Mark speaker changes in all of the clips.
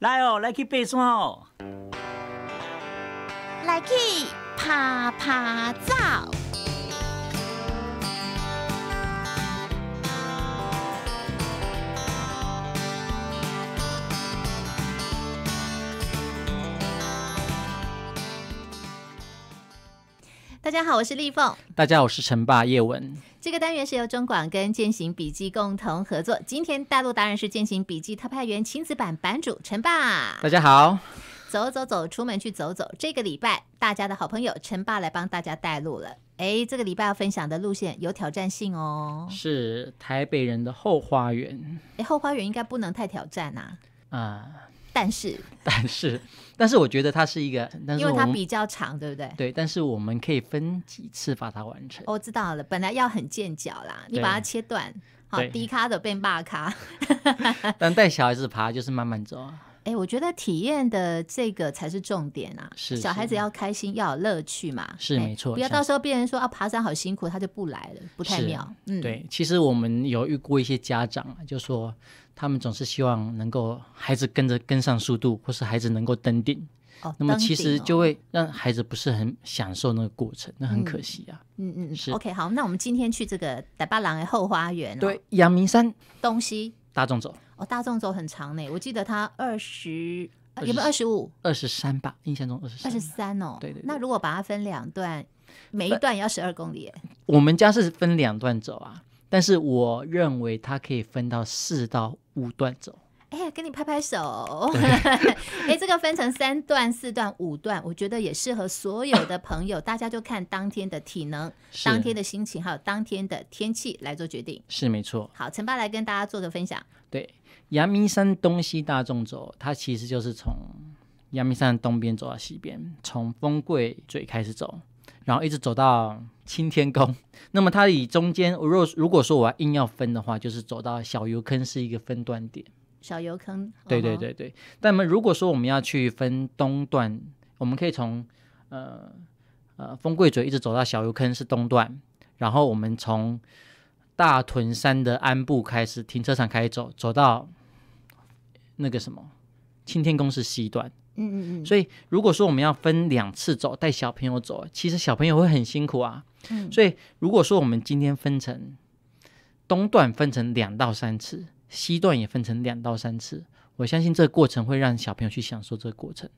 Speaker 1: 来哦，来去爬山哦，来去爬爬照。大家好，我是丽凤。
Speaker 2: 大家，好，我是陈霸叶文。
Speaker 1: 这个单元是由中广跟践行笔记共同合作。今天大陆当然是践行笔记特派员亲子版版主陈爸。大家好，走走走出门去走走。这个礼拜，大家的好朋友陈爸来帮大家带路了。哎，这个礼拜要分享的路线有挑战性哦，
Speaker 2: 是台北人的后花园。
Speaker 1: 哎，后花园应该不能太挑战啊。啊。但是，
Speaker 2: 但是，但是，我觉得它是一个，但是因为它比
Speaker 1: 较长，对不对？
Speaker 2: 对，但是我们可以分几次把它完成。我
Speaker 1: 知道了，本来要很见脚啦，你把它切断，好，低咖的变霸咖。
Speaker 2: 但带小孩子爬就是慢慢走。
Speaker 1: 哎，我觉得体验的这个才是重点啊！是小孩子要开心，要有乐趣嘛。
Speaker 2: 是没错，不要到时候
Speaker 1: 别人说啊爬山好辛苦，他就不来了，不太妙。
Speaker 2: 嗯，对。其实我们有遇过一些家长，就说他们总是希望能够孩子跟着跟上速度，或是孩子能够登顶。哦，那么其实就会让孩子不是很享受那个过程，那很可惜啊。
Speaker 1: 嗯嗯。是。OK，好，那我们今天去这个大巴郎的后花园。对，
Speaker 2: 阳明山东西大众走。
Speaker 1: 哦，大众走很长呢，我记得他二
Speaker 2: 十，有没有二十五？二十三吧，印象中二十
Speaker 1: 三。二十三哦，对对。那如果把它分两段，每一段要十二公里。
Speaker 2: 我们家是分两段走啊，但是我认为它可以分到四到五段走。
Speaker 1: 哎，给你拍拍手。哎，这个分成三段、四段、五段，我觉得也适合所有的朋友。大家就看当天的体能、当天的心情还有当天的天气来做决定。
Speaker 2: 是没错。
Speaker 1: 好，陈爸来跟大家做个分享。
Speaker 2: 对。阳明山东西大众走，它其实就是从阳明山东边走到西边，从丰贵嘴开始走，然后一直走到青天宫。那么它以中间，如果如果说我要硬要分的话，就是走到小油坑是一个分段点。
Speaker 1: 小油坑，对对对对。
Speaker 2: 那么如果说我们要去分东段，我们可以从呃呃丰贵嘴一直走到小油坑是东段，然后我们从大屯山的安部开始停车场开始走，走到。那个什么，青天宫是西段，嗯嗯嗯，所以如果说我们要分两次走，带小朋友走，其实小朋友会很辛苦啊。嗯，所以如果说我们今天分成东段分成两到三次，西段也分成两到三次，我相信这个过程会让小朋友去享受这个过程。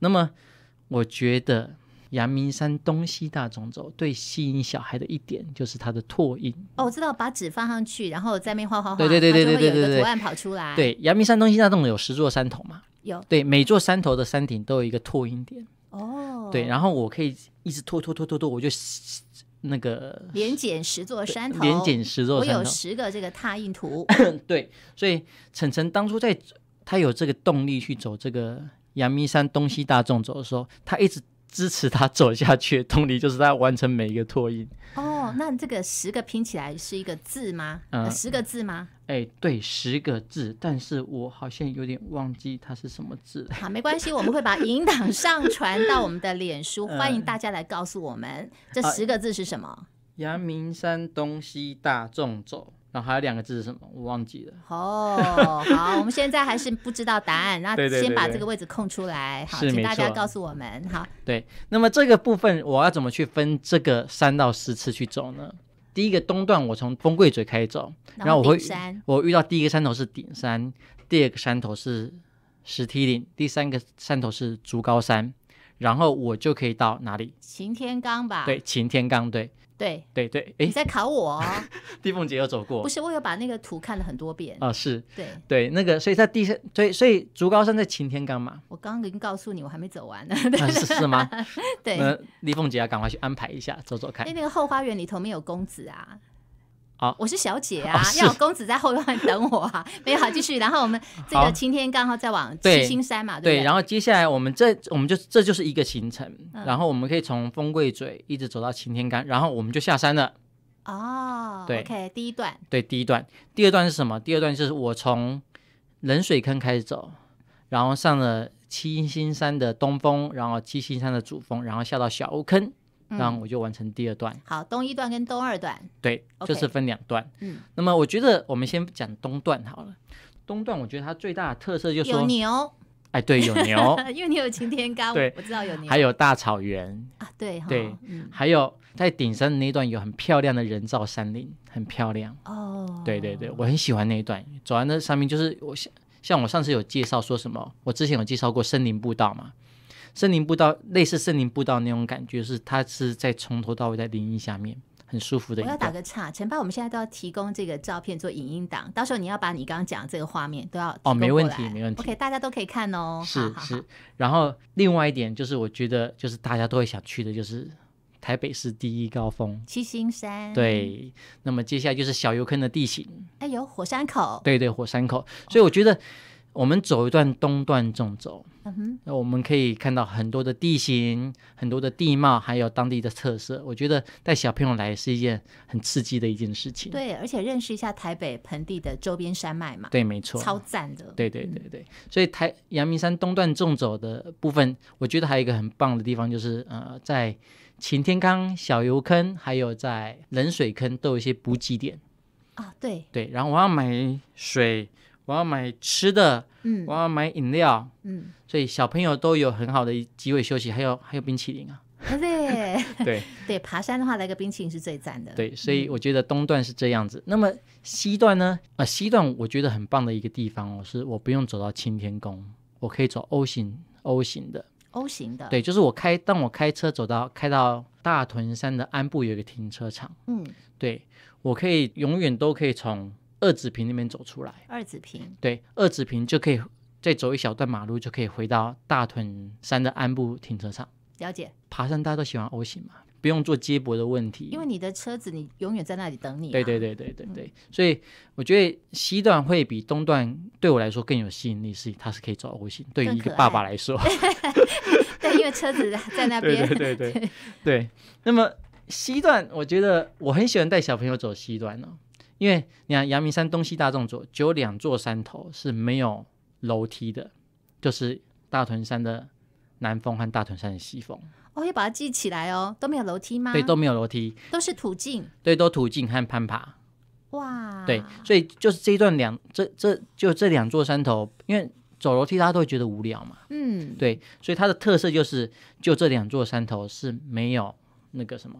Speaker 2: 那么，我觉得。阳明山东西大众走，最吸引小孩的一点就是它的拓印。
Speaker 1: 哦，我知道，把纸放上去，然后在那边画画画，对对对对对对对图案跑出来。对，
Speaker 2: 阳明山东西大众有十座山头嘛？有。对，每座山头的山顶都有一个拓印点。哦。对，然后我可以一直拓拓拓拓拓，我就那个
Speaker 1: 连减十座山头，连减十座山头，我有十个这个拓印图。
Speaker 2: 对，所以晨晨当初在他有这个动力去走这个阳明山东西大众走的时候，他一直。支持他走下去，动 力就是他完成每一个拓印。
Speaker 1: 哦，那这个十个拼起来是一个字吗？十个字吗？
Speaker 2: 哎，对，十个字，但是我好像有点忘记它是什么字了。好，
Speaker 1: 没关系，我们会把引导上传到我们的脸书，欢迎大家来告诉我们这十个字是什么。
Speaker 2: 阳明山东西大众走。然后还有两个字是什么？我忘记了。
Speaker 1: 哦，好，我们现在还是不知道答案。那 先把这个位置空出来。好，请大家告诉我们。好，
Speaker 2: 对。那么这个部分我要怎么去分这个三到四次去走呢？第一个东段我从丰贵嘴开始走，然后我会我遇到第一个山头是顶山，第二个山头是石梯岭，第三个山头是竹高山。然后我就可以到哪里？
Speaker 1: 擎天岗吧。对，
Speaker 2: 擎天岗，对，对，对，对。哎，你在考我？哦？李 凤姐有走过？不是，我
Speaker 1: 有把那个图看了很多遍啊。是。对
Speaker 2: 对，那个，所以在地上，对，所以竹高山在擎天岗嘛。
Speaker 1: 我刚刚已经告诉你，我还没走完呢。是吗？对。那
Speaker 2: 李凤姐要赶快去安排一下，走走看。哎，那
Speaker 1: 个后花园里头没有公子啊。
Speaker 2: 好，我是小
Speaker 1: 姐啊，要公子在后院等我啊。没好继续，然后我们这个晴天刚然后往七星山嘛，对对？然
Speaker 2: 后接下来我们这，我们就这就是一个行程，然后我们可以从峰贵嘴一直走到晴天干，然后我们就下山了。
Speaker 1: 哦，对，OK，第一段，
Speaker 2: 对，第一段，第二段是什么？第二段就是我从冷水坑开始走，然后上了七星山的东峰，然后七星山的主峰，然后下到小屋坑。然我就完成第二段。
Speaker 1: 好，东一段跟东二段，
Speaker 2: 对，就是分两段。嗯，那么我觉得我们先讲东段好了。东段我觉得它最大的特色就是有牛。哎，对，有牛。
Speaker 1: 因为你有擎天 对，我知道有牛。还
Speaker 2: 有大草原啊，对对，还有在顶山那一段有很漂亮的人造山林，很漂亮。哦。对对对，我很喜欢那一段。走完那上面就是我像像我上次有介绍说什么？我之前有介绍过森林步道嘛？森林步道类似森林步道那种感觉，是它是在从头到尾在林荫下面，很舒服的。我要打
Speaker 1: 个岔，陈办我们现在都要提供这个照片做影音档，到时候你要把你刚刚讲的这个画面都要哦，没问
Speaker 2: 题，没问题。OK，
Speaker 1: 大家都可以看哦。是是。
Speaker 2: 然后另外一点就是，我觉得就是大家都会想去的，就是台北市第一高峰七
Speaker 1: 星山。对。
Speaker 2: 那么接下来就是小油坑的地形。
Speaker 1: 哎呦，火山口。
Speaker 2: 对对，火山口。所以我觉得。我们走一段东段纵走，那我们可以看到很多的地形、很多的地貌，还有当地的特色。我觉得带小朋友来是一件很刺激的一件事情。对，
Speaker 1: 而且认识一下台北盆地的周边山脉嘛。对，没错。超赞的。对
Speaker 2: 对对对，所以台阳明山东段纵走的部分，我觉得还有一个很棒的地方就是，呃，在晴天坑、小油坑，还有在冷水坑都有一些补给点。啊，对。对，然后我要买水。我要买吃的，嗯，我要买饮料，嗯，所以小朋友都有很好的机会休息，还有还有冰淇淋啊，
Speaker 1: 不对 对，爬山的话来个冰淇淋是最赞的。对，所以
Speaker 2: 我觉得东段是这样子，那么西段呢？啊，西段我觉得很棒的一个地方，我是我不用走到青天宫，我可以走 O 型 O 型的
Speaker 1: O 型的，对，就是我
Speaker 2: 开当我开车走到开到大屯山的安部有一个停车场，嗯，对我可以永远都可以从。二子坪那边走出来，
Speaker 1: 二子坪
Speaker 2: 对，二子坪就可以再走一小段马路，就可以回到大屯山的安步停车场。了解，爬山大家都喜欢 O 型嘛，不用做接驳的问题。因
Speaker 1: 为你的车子，你永远在那里等你。对对
Speaker 2: 对对对对，所以我觉得西段会比东段对我来说更有吸引力，是它是可以走 O 型。对于一个爸爸来说，
Speaker 1: 对，因为车子在那边。对对对对
Speaker 2: 对。那么西段，我觉得我很喜欢带小朋友走西段呢。因为你看阳明山东西大纵走，只有两座山头是没有楼梯的，就是大屯山的南峰和大屯山的西峰。
Speaker 1: 我要把它记起来哦，都没有楼梯吗？对，都
Speaker 2: 没有楼梯，
Speaker 1: 都是途径。
Speaker 2: 对，都途径和攀爬。哇，对，所以就是这一段两这这就这两座山头，因为走楼梯大家都会觉得无聊嘛。嗯，对，所以它的特色就是，就这两座山头是没有那个什么。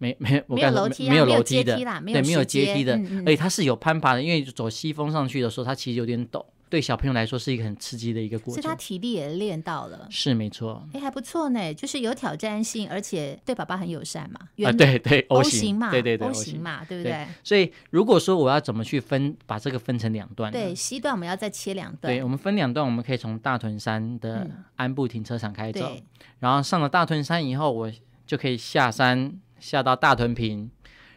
Speaker 2: 没没，没有楼梯，没有楼梯的，对，没有阶梯的，而且它是有攀爬的，因为走西峰上去的时候，它其实有点陡，对小朋友来说是一个很刺激的一个过程，所以
Speaker 1: 体力也练到了，
Speaker 2: 是没错，哎，还
Speaker 1: 不错呢，就是有挑战性，而且对宝宝很友善嘛，啊，对对，O 型嘛，对对对，O 型嘛，对不对？
Speaker 2: 所以如果说我要怎么去分，把这个分成两段，对，
Speaker 1: 西段我们要再切两段，对，我
Speaker 2: 们分两段，我们可以从大屯山的安部停车场开走，然后上了大屯山以后，我就可以下山。下到大屯坪，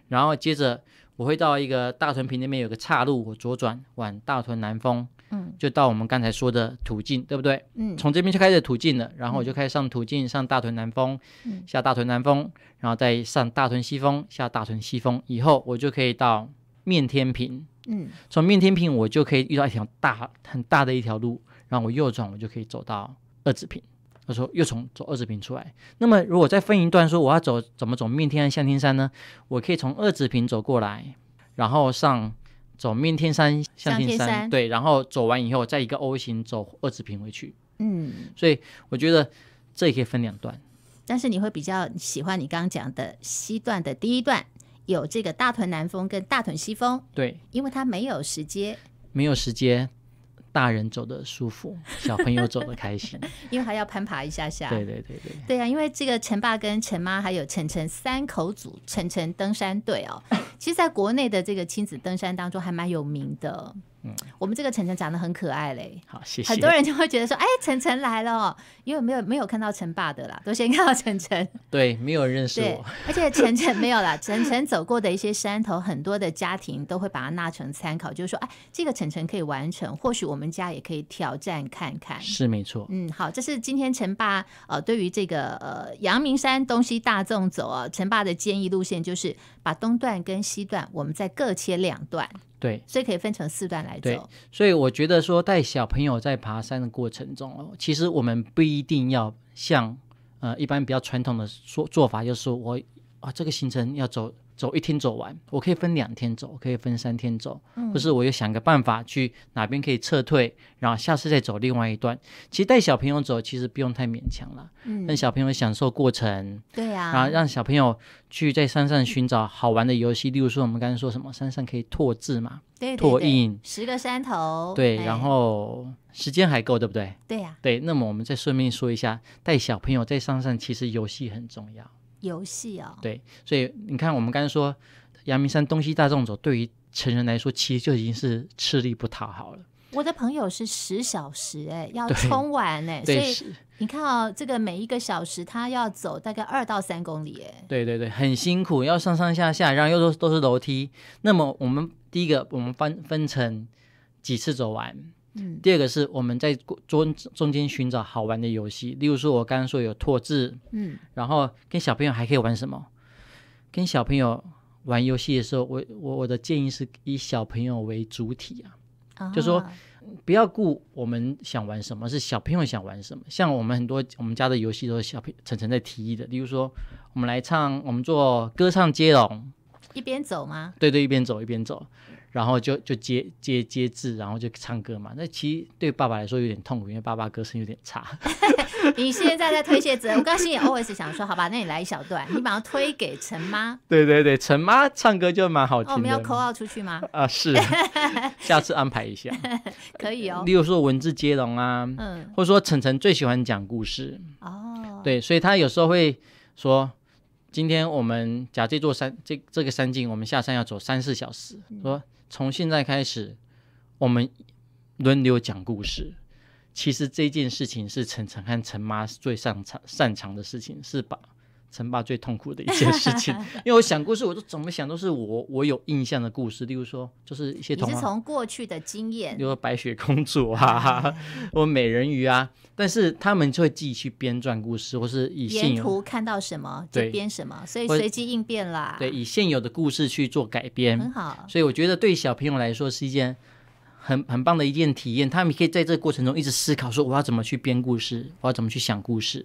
Speaker 2: 然后接着我会到一个大屯坪那边有个岔路，我左转往大屯南风，嗯，就到我们刚才说的途径，对不对？嗯，从这边就开始途径了，然后我就开始上途径，上大屯南风，嗯，下大屯南风，然后再上大屯西风，下大屯西风以后，我就可以到面天坪，嗯，从面天坪我就可以遇到一条大很大的一条路，然后我右转，我就可以走到二子坪。他说又从走二子坪出来，那么如果再分一段，说我要走怎么走面天山向天山呢？我可以从二子坪走过来，然后上走面天山向天山，对，然后走完以后再一个 O 型走二子坪回去。嗯，所以我觉得这也可以分两段。
Speaker 1: 但是你会比较喜欢你刚刚讲的西段的第一段，有这个大屯南风跟大屯西风，对，因为它没有时间，
Speaker 2: 没有时间，大人走的舒服，小朋友走的开心，
Speaker 1: 因为还要攀爬一下下。对对对对。对啊，因为这个陈爸跟陈妈还有陈晨三口组成成登山队哦，其实在国内的这个亲子登山当中还蛮有名的。嗯，我们这个晨晨长得很可爱嘞，好，谢谢。很多人就会觉得说，哎，晨晨来了，因为没有没有看到晨爸的啦，都先看到晨晨。
Speaker 2: 对，没有人认识我。
Speaker 1: 而且晨晨没有啦，晨晨走过的一些山头，很多的家庭都会把它纳成参考，就是说，哎，这个晨晨可以完成，或许我们家也可以挑战看看。是没错。嗯，好，这是今天晨爸呃，对于这个呃阳明山东西大众走啊，晨爸的建议路线就是把东段跟西段，我们再各切两段。对，所以可以分成四段来走。对，
Speaker 2: 所以我觉得说带小朋友在爬山的过程中哦，其实我们不一定要像呃一般比较传统的说做法，就是我啊这个行程要走。走一天走完，我可以分两天走，可以分三天走，或是我又想个办法去哪边可以撤退，然后下次再走另外一段。其实带小朋友走，其实不用太勉强了，让小朋友享受过程。对呀，然后让小朋友去在山上寻找好玩的游戏，例如说我们刚才说什么，山上可以拓字嘛？对，拓印十
Speaker 1: 个山头。对，然
Speaker 2: 后时间还够，对不对？对呀，对。那么我们再顺便说一下，带小朋友在山上，其实游戏很重要。
Speaker 1: 游戏啊，
Speaker 2: 对，所以你看，我们刚才说阳明山东西大众走，对于成人来说，其实就已经是吃力不讨好了。
Speaker 1: 我的朋友是十小时哎，要冲完哎，所以你看哦，这个每一个小时他要走大概二到三公里哎，
Speaker 2: 对对对，很辛苦，要上上下下，然后又都都是楼梯。那么我们第一个，我们分分成几次走完。嗯，第二个是我们在中中间寻找好玩的游戏，例如说我刚刚说有拓字，嗯，然后跟小朋友还可以玩什么？跟小朋友玩游戏的时候，我我我的建议是以小朋友为主体啊，就说不要顾我们想玩什么，是小朋友想玩什么。像我们很多我们家的游戏都是小陈晨在提议的，例如说我们来唱，我们做歌唱接龙，
Speaker 1: 一边走吗？
Speaker 2: 对对，一边走一边走。然后就就接接接字，然后就唱歌嘛。那其实对爸爸来说有点痛苦，因为爸爸歌声有点差。
Speaker 1: 你现在在推卸责任，我刚心也 always 想说，好吧，那你来一小段，你把它推给陈妈。
Speaker 2: 对对对，陈妈唱歌就蛮好听。我们要扣
Speaker 1: 号 out 出去吗？
Speaker 2: 啊，是，下次安排一下，
Speaker 1: 可以哦。例
Speaker 2: 如说文字接龙啊，嗯，或者说晨晨最喜欢讲故事。哦，对，所以他有时候会说，今天我们假这座山，这这个山径，我们下山要走三四小时，说。从现在开始，我们轮流讲故事。其实这件事情是晨晨和陈妈最擅长擅长的事情，是把。称霸最痛苦的一件事情，因为我想故事，我都怎么想都是我我有印象的故事，例如说就是一些童话，你是从
Speaker 1: 过去的经验，比
Speaker 2: 如说白雪公主啊，或美人鱼啊，但是他们就会自己去编撰故事，或是以沿途
Speaker 1: 看到什么就编什么，所以随机应变啦。
Speaker 2: 对，以现有的故事去做改编，很好。所以我觉得对小朋友来说是一件很很棒的一件体验，他们可以在这个过程中一直思考说我要怎么去编故事，我要怎么去想故事。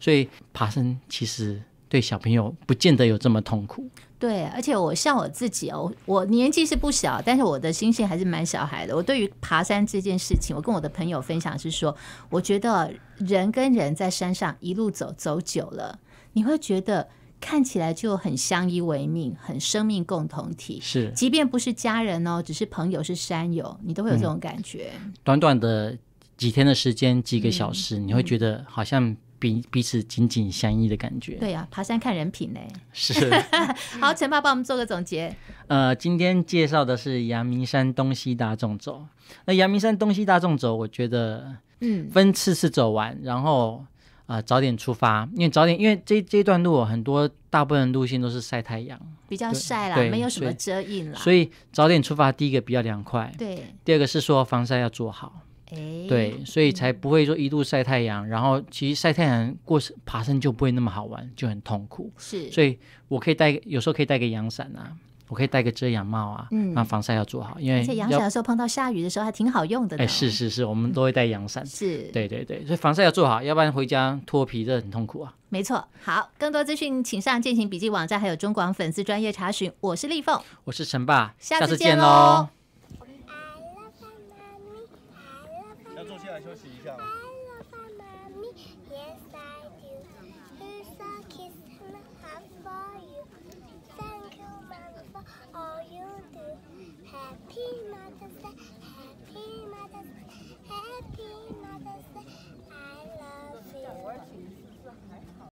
Speaker 2: 所以爬山其实对小朋友不见得有这么痛苦。
Speaker 1: 对，而且我像我自己哦，我年纪是不小，但是我的心性还是蛮小孩的。我对于爬山这件事情，我跟我的朋友分享是说，我觉得人跟人在山上一路走走久了，你会觉得看起来就很相依为命，很生命共同体。是，即便不是家人哦，只是朋友是山友，你都会有这种感觉。
Speaker 2: 短短的几天的时间，几个小时，你会觉得好像。彼彼此紧紧相依的感觉。对
Speaker 1: 呀，爬山看人品呢。是。好，陈爸帮我们做个总结。
Speaker 2: 呃，今天介绍的是阳明山东西大众走。那阳明山东西大众走，我觉得，嗯，分次次走完，然后啊，早点出发，因为早点，因为这这一段路很多大部分路线都是晒太阳，比较晒啦，没有什么遮影啦。所以早点出发，第一个比较凉快。对。第二个是说防晒要做好。对，所以才不会说一路晒太阳，然后其实晒太阳过爬山就不会那么好玩，就很痛苦。是，所以我可以带，有时候可以带个阳伞啊，我可以戴个遮阳帽啊，那防晒要做好，因为阳伞的时
Speaker 1: 候碰到下雨的时候还挺好用的。哎，是
Speaker 2: 是是，我们都会带阳伞。是，对对对，所以防晒要做好，要不然回家脱皮这很痛苦啊。
Speaker 1: 没错，好，更多资讯请上健行笔记网站，还有中广粉丝专业查询。我是立凤，
Speaker 2: 我是陈爸，下次见喽。休息一下。